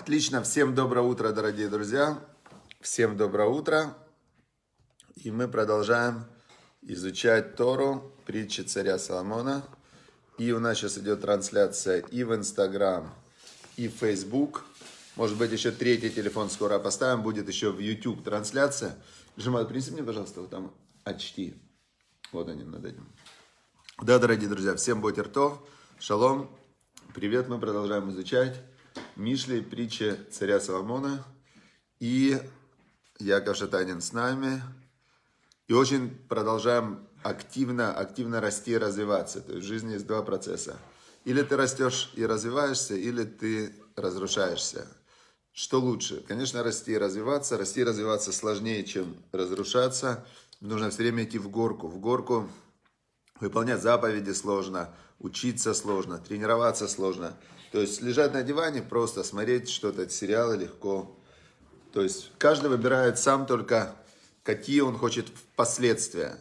Отлично, всем доброе утро, дорогие друзья. Всем доброе утро. И мы продолжаем изучать Тору, притчи царя Соломона. И у нас сейчас идет трансляция и в Инстаграм, и в Фейсбук. Может быть, еще третий телефон скоро поставим. Будет еще в YouTube трансляция. Жимат, принеси мне, пожалуйста, вот там очки. Вот они над этим. Да, дорогие друзья, всем будьте ртов. Шалом. Привет, мы продолжаем изучать Мишлей, притча царя Соломона. И Яков Шатанин с нами. И очень продолжаем активно, активно расти и развиваться. То есть в жизни есть два процесса. Или ты растешь и развиваешься, или ты разрушаешься. Что лучше? Конечно, расти и развиваться. Расти и развиваться сложнее, чем разрушаться. Нужно все время идти в горку. В горку Выполнять заповеди сложно, учиться сложно, тренироваться сложно. То есть лежать на диване просто, смотреть что-то, сериалы легко. То есть каждый выбирает сам только, какие он хочет последствия.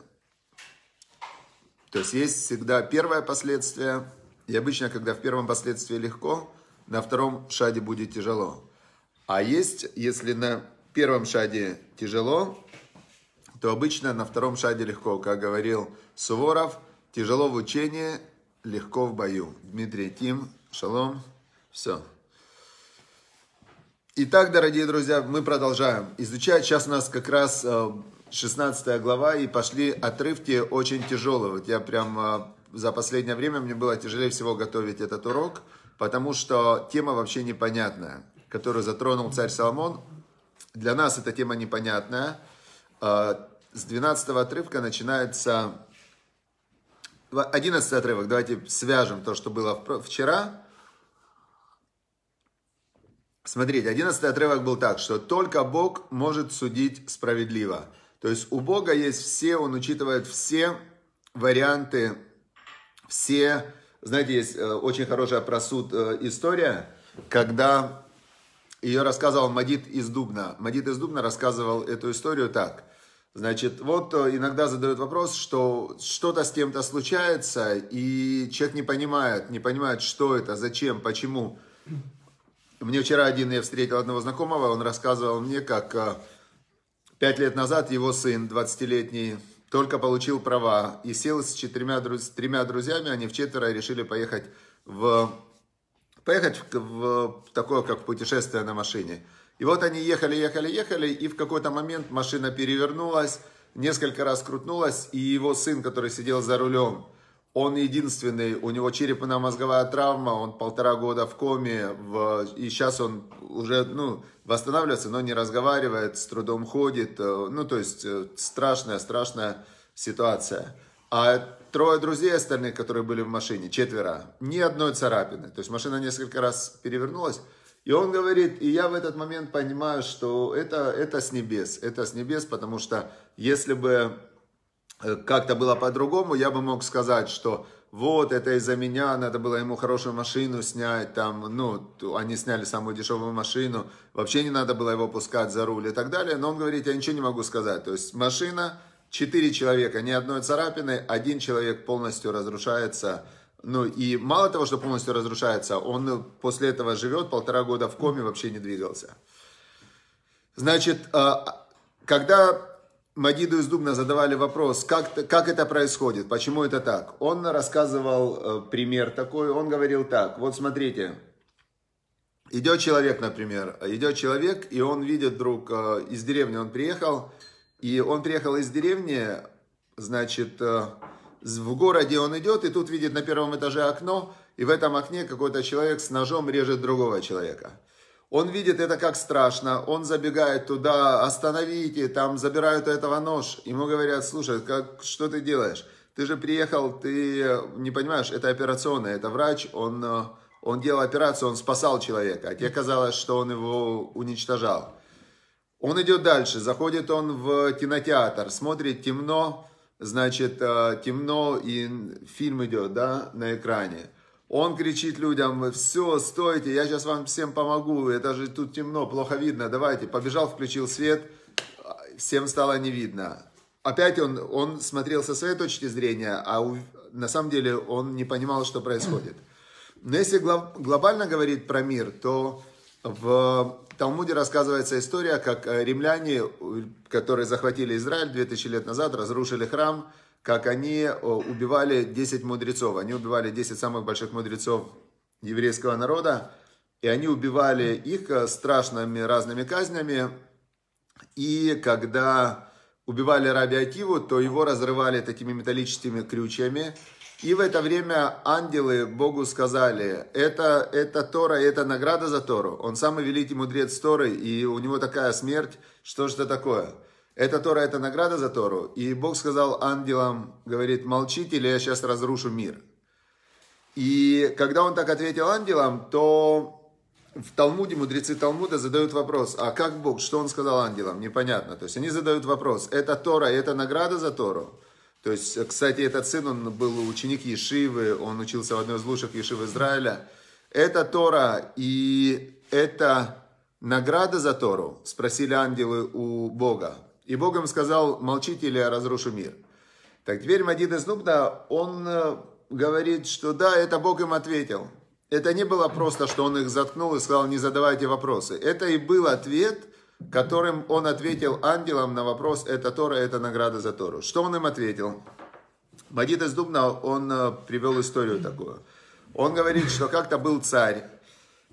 То есть есть всегда первое последствие. И обычно, когда в первом последствии легко, на втором шаде будет тяжело. А есть, если на первом шаде тяжело, то обычно на втором шаде легко, как говорил Суворов – Тяжело в учении, легко в бою. Дмитрий Тим, шалом, все. Итак, дорогие друзья, мы продолжаем изучать. Сейчас у нас как раз 16 э, глава и пошли отрывки очень тяжелые. Вот я прям э, за последнее время мне было тяжелее всего готовить этот урок, потому что тема вообще непонятная, которую затронул царь Соломон. Для нас эта тема непонятная. Э, с 12 отрывка начинается 11 отрывок. Давайте свяжем то, что было вчера. Смотрите, 11 отрывок был так, что только Бог может судить справедливо. То есть у Бога есть все, он учитывает все варианты, все... Знаете, есть э, очень хорошая про суд э, история, когда ее рассказывал Мадит из Дубна. Мадит из Дубна рассказывал эту историю так – Значит, вот э, иногда задают вопрос, что что-то с кем-то случается, и человек не понимает, не понимает, что это, зачем, почему. Мне вчера один, я встретил одного знакомого, он рассказывал мне, как э, пять лет назад его сын, 20-летний, только получил права и сел с четырьмя с тремя друзьями, они в четверо решили поехать в поехать в, в такое как путешествие на машине. И вот они ехали, ехали, ехали, и в какой-то момент машина перевернулась, несколько раз крутнулась, и его сын, который сидел за рулем, он единственный, у него черепно-мозговая травма, он полтора года в коме, в, и сейчас он уже, ну, восстанавливается, но не разговаривает, с трудом ходит, э, ну, то есть э, страшная, страшная ситуация. А трое друзей остальных, которые были в машине, четверо, ни одной царапины, то есть машина несколько раз перевернулась, и он говорит, и я в этот момент понимаю, что это, это с небес, это с небес, потому что если бы э, как-то было по-другому, я бы мог сказать, что вот это из-за меня, надо было ему хорошую машину снять, там, ну, они сняли самую дешевую машину, вообще не надо было его пускать за руль и так далее, но он говорит, я ничего не могу сказать, то есть машина, четыре человека, ни одной царапины, один человек полностью разрушается, ну и мало того, что полностью разрушается, он после этого живет полтора года в коме, вообще не двигался. Значит, а, когда Магиду из Дубна задавали вопрос, как, как это происходит, почему это так, он рассказывал э, пример такой, он говорил так, вот смотрите, идет человек, например, идет человек, и он видит друг э, из деревни, он приехал, и он приехал из деревни, значит, э, в городе он идет, и тут видит на первом этаже окно, и в этом окне какой-то человек с ножом режет другого человека. Он видит это как страшно, он забегает туда, остановите, там забирают у этого нож. Ему говорят, слушай, как, что ты делаешь? Ты же приехал, ты э, не понимаешь, это операционная, это врач, он, э, он делал операцию, он спасал человека. А тебе казалось, что он его уничтожал. Он идет дальше, заходит он в кинотеатр, смотрит темно, значит, э, темно и фильм идет, да, на экране. Он кричит людям, все, стойте, я сейчас вам всем помогу, это же тут темно, плохо видно, давайте. Побежал, включил свет, а, всем стало не видно. Опять он, он смотрел со своей точки зрения, а у, на самом деле он не понимал, что происходит. Но если глоб, глобально говорить про мир, то в Талмуде рассказывается история, как э, римляне, э, которые захватили Израиль 2000 лет назад, разрушили храм, как они э, убивали 10 мудрецов. Они убивали 10 самых больших мудрецов еврейского народа, и они убивали их страшными разными казнями. И когда убивали Раби Акиву, то его разрывали такими металлическими крючьями, и в это время ангелы Богу сказали, это, это Тора, это награда за Тору. Он самый великий мудрец Торы, и у него такая смерть, что же это такое? Это Тора, это награда за Тору. И Бог сказал ангелам, говорит, молчите, или я сейчас разрушу мир. И когда он так ответил ангелам, то в Талмуде мудрецы Талмуда задают вопрос, а как Бог, что он сказал ангелам, непонятно. То есть они задают вопрос, это Тора, это награда за Тору. То есть, э, кстати, этот сын, он был ученик Ешивы, он учился в одной из лучших Ешив Израиля. Это Тора и это награда за Тору, спросили ангелы у Бога. И Бог им сказал, молчите или я разрушу мир. Так теперь Мадид из Нубда, он э, говорит, что да, это Бог им ответил. Это не было просто, что он их заткнул и сказал, не задавайте вопросы. Это и был ответ – которым он ответил ангелам на вопрос «Это Тора, это награда за Тору». Что он им ответил? Магид из Дубна, он э, привел историю такую. Он говорит, что как-то был царь,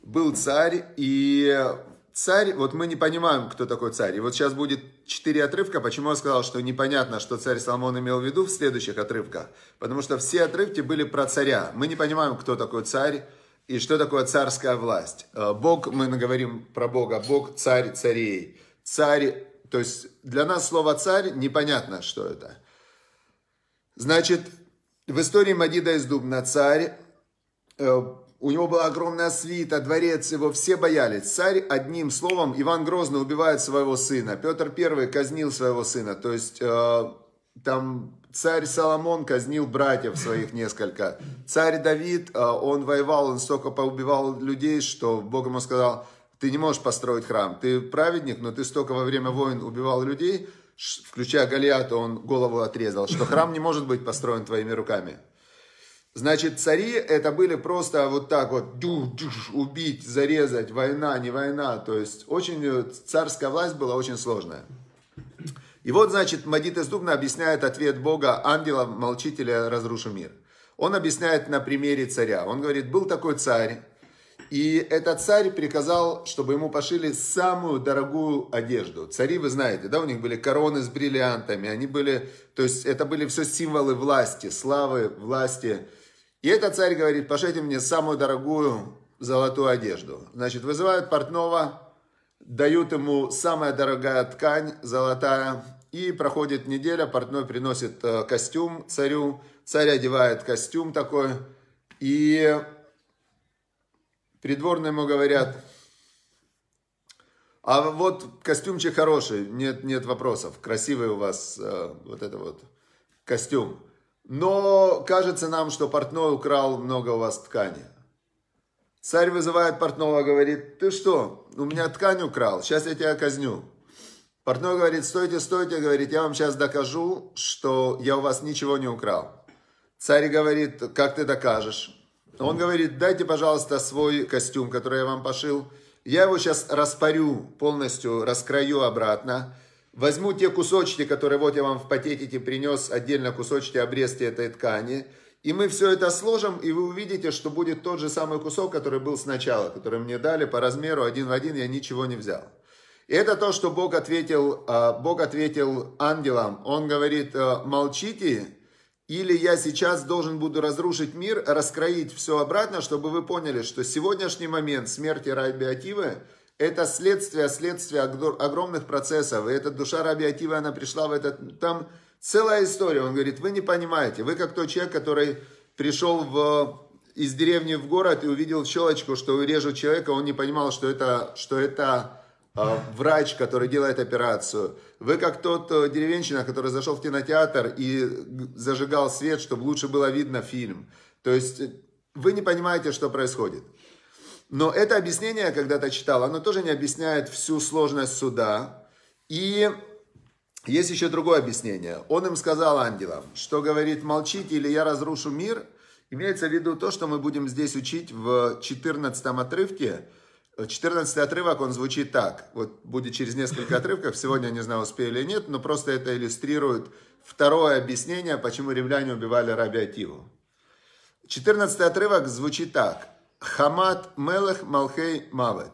был царь, и царь, вот мы не понимаем, кто такой царь. И вот сейчас будет четыре отрывка, почему я сказал, что непонятно, что царь Соломон имел в виду в следующих отрывках. Потому что все отрывки были про царя. Мы не понимаем, кто такой царь, и что такое царская власть? Э, Бог, мы говорим про Бога, Бог царь царей. Царь, то есть для нас слово царь непонятно, что это. Значит, в истории Мадида из Дубна царь, э, у него была огромная свита, дворец, его все боялись. Царь одним словом, Иван Грозный убивает своего сына, Петр Первый казнил своего сына. То есть э, там царь Соломон казнил братьев своих несколько. Царь Давид, э, он воевал, он столько поубивал людей, что Бог ему сказал, ты не можешь построить храм. Ты праведник, но ты столько во время войн убивал людей, включая Голиата, он голову отрезал, что храм не может быть построен твоими руками. Значит, цари это были просто вот так вот дюш, дюш, убить, зарезать, война, не война. То есть очень э, царская власть была очень сложная. И вот, значит, Мадит из объясняет ответ Бога, ангела, молчителя, разрушу мир. Он объясняет на примере царя. Он говорит, был такой царь, и этот царь приказал, чтобы ему пошили самую дорогую одежду. Цари, вы знаете, да, у них были короны с бриллиантами, они были, то есть это были все символы власти, славы, власти. И этот царь говорит, "Пошлите мне самую дорогую золотую одежду. Значит, вызывают портного, дают ему самая дорогая ткань, золотая, и проходит неделя, портной приносит э, костюм царю, царь одевает костюм такой, и придворные ему говорят, а вот костюмчик хороший, нет, нет вопросов, красивый у вас э, вот это вот костюм. Но кажется нам, что портной украл много у вас ткани. Царь вызывает портного, говорит, ты что, у меня ткань украл, сейчас я тебя казню. Портной говорит, стойте, стойте, говорит, я вам сейчас докажу, что я у вас ничего не украл. Царь говорит, как ты докажешь? Он говорит, дайте, пожалуйста, свой костюм, который я вам пошил. Я его сейчас распарю полностью, раскрою обратно. Возьму те кусочки, которые вот я вам в пакетике принес, отдельно кусочки, обрезки этой ткани – и мы все это сложим, и вы увидите, что будет тот же самый кусок, который был сначала, который мне дали по размеру один в один, я ничего не взял. И это то, что Бог ответил, а, Бог ответил ангелам. Он говорит, «Э, молчите, или я сейчас должен буду разрушить мир, раскроить все обратно, чтобы вы поняли, что сегодняшний момент смерти Раби Акивы – это следствие, следствие огромных процессов. И эта душа Раби Акивы, она пришла в этот, там, Целая история. Он говорит, вы не понимаете, вы как тот человек, который пришел в, из деревни в город и увидел щелочку, что режут человека, он не понимал, что это, что это а, врач, который делает операцию. Вы как тот э, деревенщина, который зашел в кинотеатр и зажигал свет, чтобы лучше было видно фильм. То есть э, вы не понимаете, что происходит. Но это объяснение, когда-то читал, оно тоже не объясняет всю сложность суда. И есть еще другое объяснение. Он им сказал ангелам, что говорит молчите или я разрушу мир. Имеется в виду то, что мы будем здесь учить в 14 отрывке. 14 отрывок, он звучит так. Вот будет через несколько отрывков, сегодня не знаю, успею или нет, но просто это иллюстрирует второе объяснение, почему римляне убивали раби Ативу. 14 отрывок звучит так. Хамат мелех малхей мавет.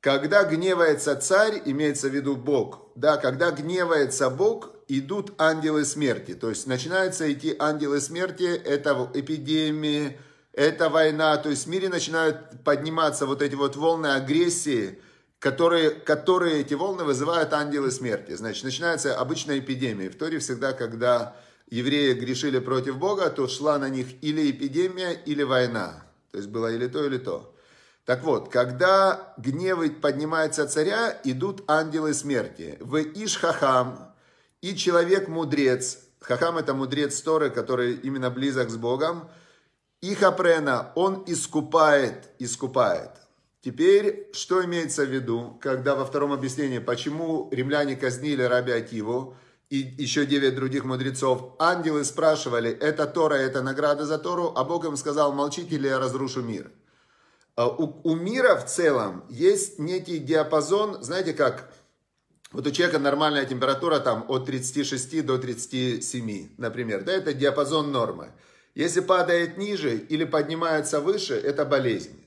Когда гневается царь, имеется в виду Бог, да, когда гневается Бог, идут ангелы смерти. То есть начинаются идти ангелы смерти, это эпидемии, это война. То есть в мире начинают подниматься вот эти вот волны агрессии, которые, которые эти волны вызывают ангелы смерти. Значит, начинается обычная эпидемия. В Торе всегда, когда евреи грешили против Бога, то шла на них или эпидемия, или война. То есть было или то, или то. Так вот, когда гневы поднимается царя, идут ангелы смерти. В Иш Хахам и человек-мудрец. Хахам это мудрец Торы, который именно близок с Богом. И Хапрена, он искупает, искупает. Теперь, что имеется в виду, когда во втором объяснении, почему римляне казнили раби Акиву и еще девять других мудрецов, ангелы спрашивали, это Тора, это награда за Тору, а Бог им сказал, молчите, или я разрушу мир. А у, у мира в целом есть некий диапазон, знаете как, вот у человека нормальная температура там от 36 до 37, например, да, это диапазон нормы. Если падает ниже или поднимается выше, это болезнь.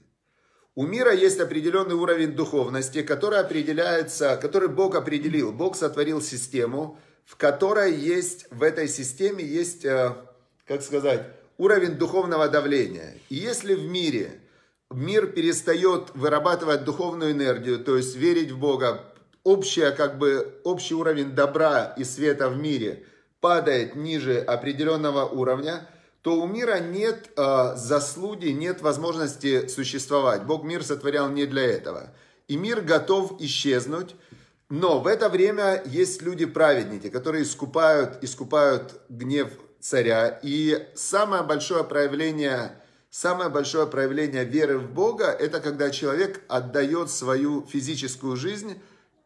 У мира есть определенный уровень духовности, который определяется, который Бог определил. Бог сотворил систему, в которой есть, в этой системе есть, э, как сказать, уровень духовного давления. И если в мире мир перестает вырабатывать духовную энергию, то есть верить в Бога, общая, как бы, общий уровень добра и света в мире падает ниже определенного уровня, то у мира нет э, заслуги, нет возможности существовать. Бог мир сотворял не для этого. И мир готов исчезнуть, но в это время есть люди-праведники, которые искупают, искупают гнев царя. И самое большое проявление Самое большое проявление веры в Бога – это когда человек отдает свою физическую жизнь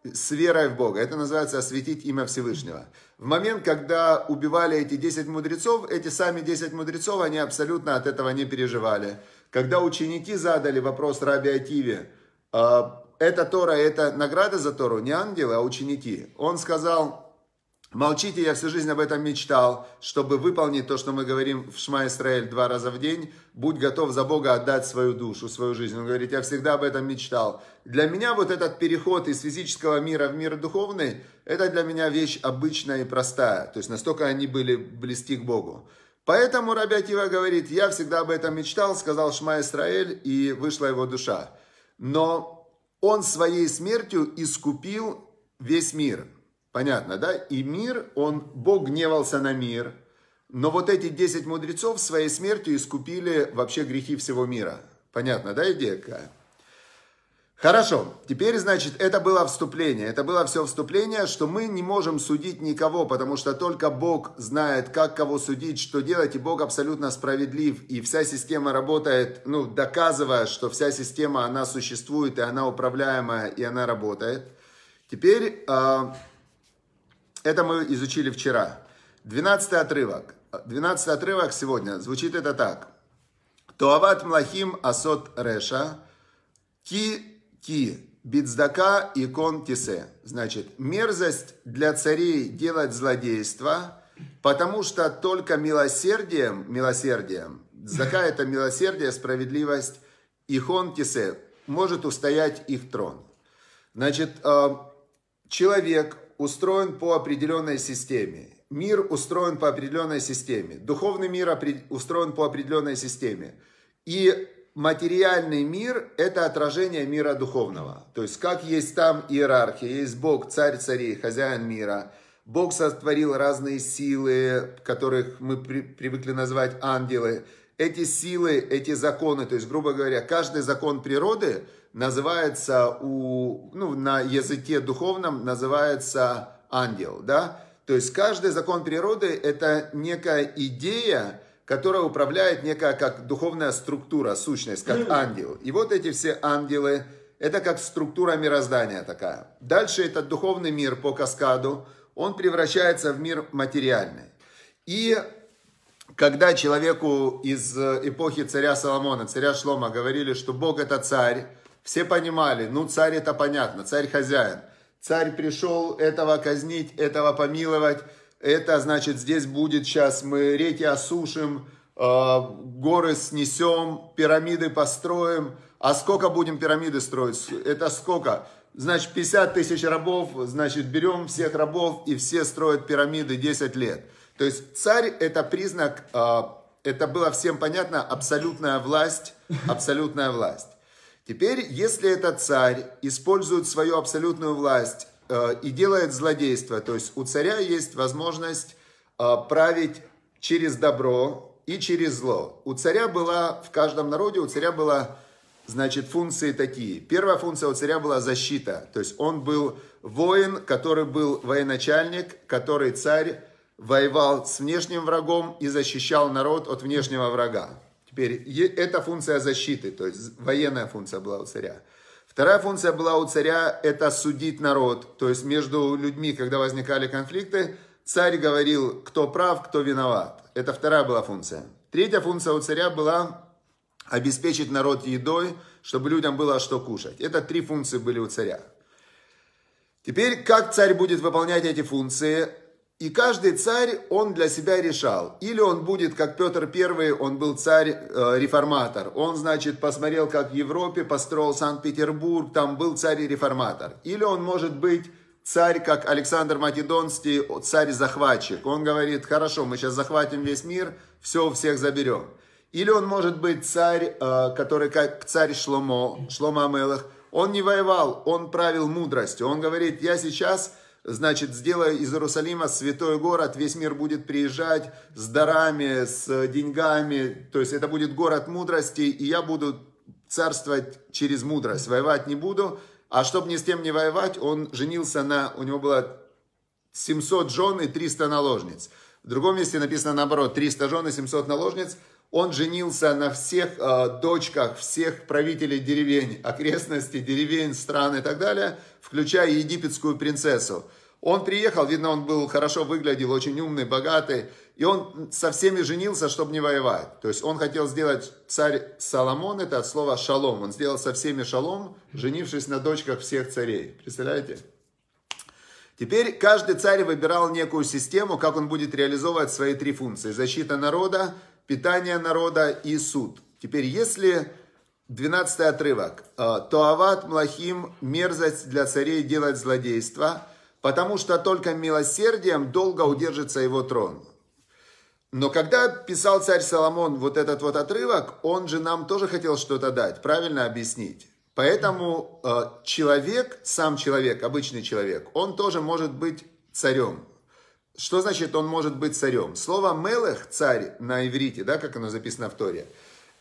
с верой в Бога. Это называется осветить имя Всевышнего. В момент, когда убивали эти 10 мудрецов, эти сами 10 мудрецов, они абсолютно от этого не переживали. Когда ученики задали вопрос Раби Ативе, «А, это Тора, это награда за Тору, не ангелы, а ученики. Он сказал, Молчите, я всю жизнь об этом мечтал, чтобы выполнить то, что мы говорим в Шма Исраэль два раза в день. Будь готов за Бога отдать свою душу, свою жизнь. Он говорит, я всегда об этом мечтал. Для меня вот этот переход из физического мира в мир духовный, это для меня вещь обычная и простая. То есть настолько они были близки к Богу. Поэтому Рабиатива говорит, я всегда об этом мечтал, сказал Шма Исраэль, и вышла его душа. Но он своей смертью искупил весь мир. Понятно, да? И мир, он, Бог гневался на мир, но вот эти 10 мудрецов своей смертью искупили вообще грехи всего мира. Понятно, да, идея какая? Хорошо, теперь, значит, это было вступление. Это было все вступление, что мы не можем судить никого, потому что только Бог знает, как кого судить, что делать, и Бог абсолютно справедлив. И вся система работает, ну, доказывая, что вся система, она существует, и она управляемая, и она работает. Теперь... А, это мы изучили вчера. Двенадцатый отрывок. Двенадцатый отрывок сегодня. Звучит это так. Туават млахим асот реша ки ки бидздака икон тисе. Значит, мерзость для царей делать злодейство, потому что только милосердием, милосердием, дздака это милосердие, справедливость, ихон тисе, может устоять их трон. Значит, э, человек, устроен по определенной системе. Мир устроен по определенной системе. Духовный мир устроен по определенной системе. И материальный мир – это отражение мира духовного. То есть, как есть там иерархия, есть Бог, царь царей, хозяин мира. Бог сотворил разные силы, которых мы при, привыкли называть ангелы. Эти силы, эти законы, то есть, грубо говоря, каждый закон природы – называется у, ну, на языке духовном называется ангел, да? То есть каждый закон природы – это некая идея, которая управляет некая как духовная структура, сущность, как ангел. И вот эти все ангелы – это как структура мироздания такая. Дальше этот духовный мир по каскаду, он превращается в мир материальный. И когда человеку из эпохи царя Соломона, царя Шлома говорили, что Бог – это царь, все понимали, ну царь это понятно, царь хозяин. Царь пришел этого казнить, этого помиловать. Это значит здесь будет сейчас мы реки осушим, э, горы снесем, пирамиды построим. А сколько будем пирамиды строить? Это сколько? Значит, 50 тысяч рабов, значит, берем всех рабов и все строят пирамиды 10 лет. То есть царь это признак, э, это было всем понятно, абсолютная власть, абсолютная власть. Теперь, если этот царь использует свою абсолютную власть э, и делает злодейство, то есть у царя есть возможность э, править через добро и через зло. У царя была, в каждом народе у царя была, значит, функции такие. Первая функция у царя была защита, то есть он был воин, который был военачальник, который царь воевал с внешним врагом и защищал народ от внешнего врага. Теперь это функция защиты, то есть военная функция была у царя. Вторая функция была у царя – это судить народ. То есть между людьми, когда возникали конфликты, царь говорил, кто прав, кто виноват. Это вторая была функция. Третья функция у царя была обеспечить народ едой, чтобы людям было что кушать. Это три функции были у царя. Теперь, как царь будет выполнять эти функции, и каждый царь, он для себя решал. Или он будет, как Петр Первый, он был царь-реформатор. Э, он, значит, посмотрел, как в Европе построил Санкт-Петербург, там был царь-реформатор. Или он может быть царь, как Александр Македонский, царь-захватчик. Он говорит, хорошо, мы сейчас захватим весь мир, все, всех заберем. Или он может быть царь, э, который как царь Шломо, Шлома Амелах. Он не воевал, он правил мудростью. Он говорит, я сейчас значит, сделай из Иерусалима святой город, весь мир будет приезжать с дарами, с деньгами, то есть это будет город мудрости, и я буду царствовать через мудрость, воевать не буду, а чтобы ни с тем не воевать, он женился на, у него было 700 жен и 300 наложниц. В другом месте написано наоборот, 300 жен и 700 наложниц – он женился на всех э, дочках всех правителей деревень, окрестностей, деревень, стран и так далее, включая египетскую принцессу. Он приехал, видно, он был хорошо выглядел, очень умный, богатый, и он со всеми женился, чтобы не воевать. То есть он хотел сделать царь Соломон, это от слова шалом. Он сделал со всеми шалом, женившись на дочках всех царей. Представляете? Теперь каждый царь выбирал некую систему, как он будет реализовывать свои три функции. Защита народа, питание народа и суд. Теперь, если 12 отрывок. «Э, «Тоават млахим мерзость для царей делать злодейство, потому что только милосердием долго удержится его трон». Но когда писал царь Соломон вот этот вот отрывок, он же нам тоже хотел что-то дать, правильно объяснить. Поэтому э, человек, сам человек, обычный человек, он тоже может быть царем. Что значит он может быть царем? Слово «мелех» – царь на иврите, да, как оно записано в Торе.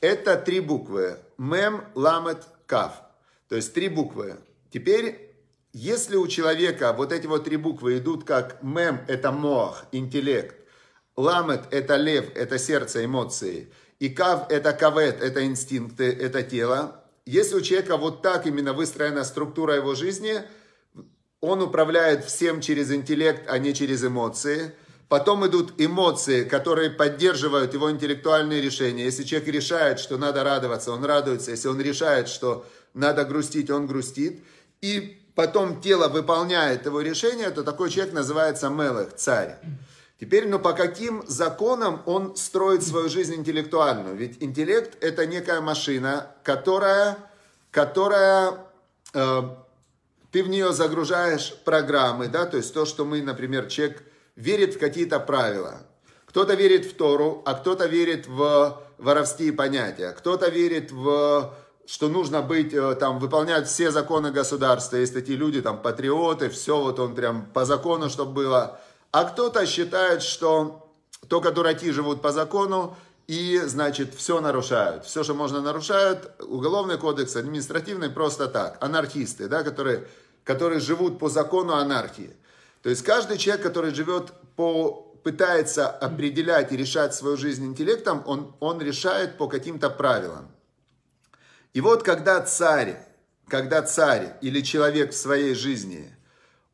Это три буквы. Мем, ламет, кав. То есть три буквы. Теперь, если у человека вот эти вот три буквы идут как мем – это мох, интеллект, ламет – это лев, это сердце, эмоции, и кав – это кавет, это инстинкты, это тело. Если у человека вот так именно выстроена структура его жизни – он управляет всем через интеллект, а не через эмоции. Потом идут эмоции, которые поддерживают его интеллектуальные решения. Если человек решает, что надо радоваться, он радуется. Если он решает, что надо грустить, он грустит. И потом тело выполняет его решение, то такой человек называется Мелых, царь. Теперь, ну по каким законам он строит свою жизнь интеллектуальную? Ведь интеллект это некая машина, которая, которая э, ты в нее загружаешь программы, да, то есть то, что мы, например, человек верит в какие-то правила. Кто-то верит в Тору, а кто-то верит в воровские понятия, кто-то верит в что нужно быть, э, там, выполнять все законы государства. Есть такие люди, там, патриоты, все вот он прям по закону, чтобы было. А кто-то считает, что только дураки живут по закону, и, значит, все нарушают. Все, что можно, нарушают. Уголовный кодекс, административный, просто так. Анархисты, да, которые которые живут по закону анархии. То есть каждый человек, который живет по пытается определять и решать свою жизнь интеллектом, он, он решает по каким-то правилам. И вот когда царь, когда царь или человек в своей жизни,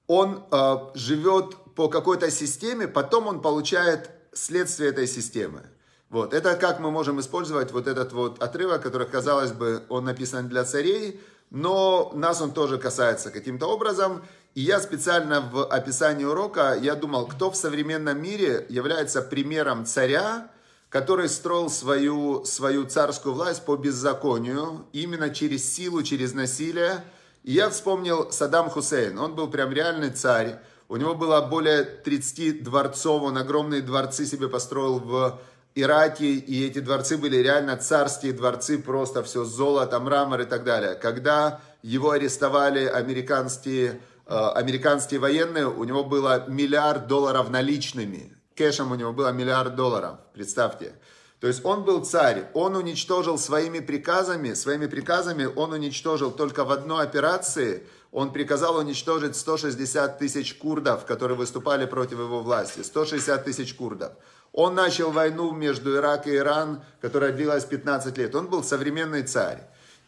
он э, живет по какой-то системе, потом он получает следствие этой системы. Вот, это как мы можем использовать вот этот вот отрывок, который, казалось бы, он написан для царей, но нас он тоже касается каким-то образом. И я специально в описании урока, я думал, кто в современном мире является примером царя, который строил свою, свою царскую власть по беззаконию, именно через силу, через насилие. И я вспомнил Саддам Хусейн, он был прям реальный царь. У него было более 30 дворцов, он огромные дворцы себе построил в Ираке, и эти дворцы были реально царские дворцы, просто все золото, мрамор и так далее. Когда его арестовали американские, э, американские военные, у него было миллиард долларов наличными. Кэшем у него было миллиард долларов, представьте. То есть он был царь, он уничтожил своими приказами, своими приказами он уничтожил только в одной операции, он приказал уничтожить 160 тысяч курдов, которые выступали против его власти, 160 тысяч курдов. Он начал войну между Ирак и Иран, которая длилась 15 лет. Он был современный царь.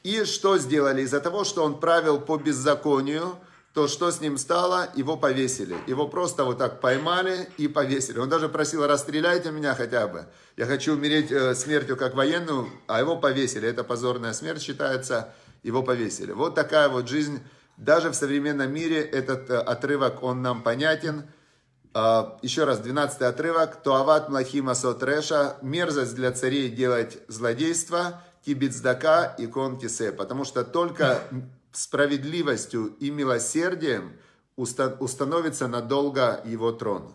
И что сделали? Из-за того, что он правил по беззаконию, то что с ним стало? Его повесили. Его просто вот так поймали и повесили. Он даже просил, расстреляйте меня хотя бы. Я хочу умереть э, смертью как военную, а его повесили. Это позорная смерть считается. Его повесили. Вот такая вот жизнь. Даже в современном мире этот э, отрывок, он нам понятен. А, еще раз, 12 отрывок. Туават млахима сотреша. Мерзость для царей делать злодейство. Кибицдака и кон Потому что только справедливостью и милосердием установится надолго его трон.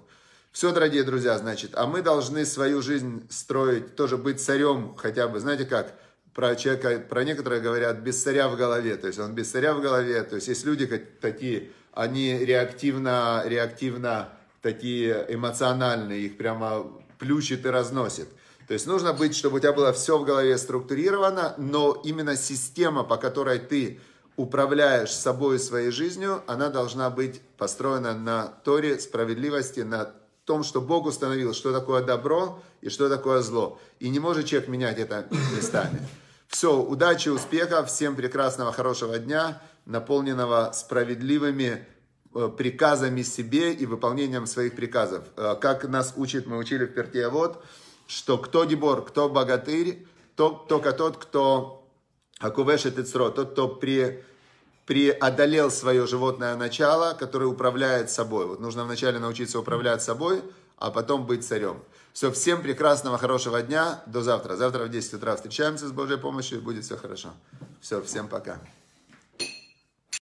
Все, дорогие друзья, значит, а мы должны свою жизнь строить, тоже быть царем хотя бы, знаете как, про человека, про некоторые говорят, без царя в голове, то есть он без царя в голове, то есть есть люди такие, они реактивно, реактивно такие эмоциональные, их прямо плющит и разносит. То есть нужно быть, чтобы у тебя было все в голове структурировано, но именно система, по которой ты управляешь собой и своей жизнью, она должна быть построена на Торе справедливости, на том, что Бог установил, что такое добро и что такое зло. И не может человек менять это местами. Все, удачи, успехов, всем прекрасного, хорошего дня, наполненного справедливыми Э, приказами себе и выполнением своих приказов. Э, как нас учит, мы учили в Перте, вот, что кто дебор, кто богатырь, то, только тот, кто акувешет и цро, тот, кто при, преодолел свое животное начало, которое управляет собой. Вот нужно вначале научиться управлять собой, а потом быть царем. Все, всем прекрасного, хорошего дня. До завтра. Завтра в 10 утра встречаемся с Божьей помощью, и будет все хорошо. Все, всем пока.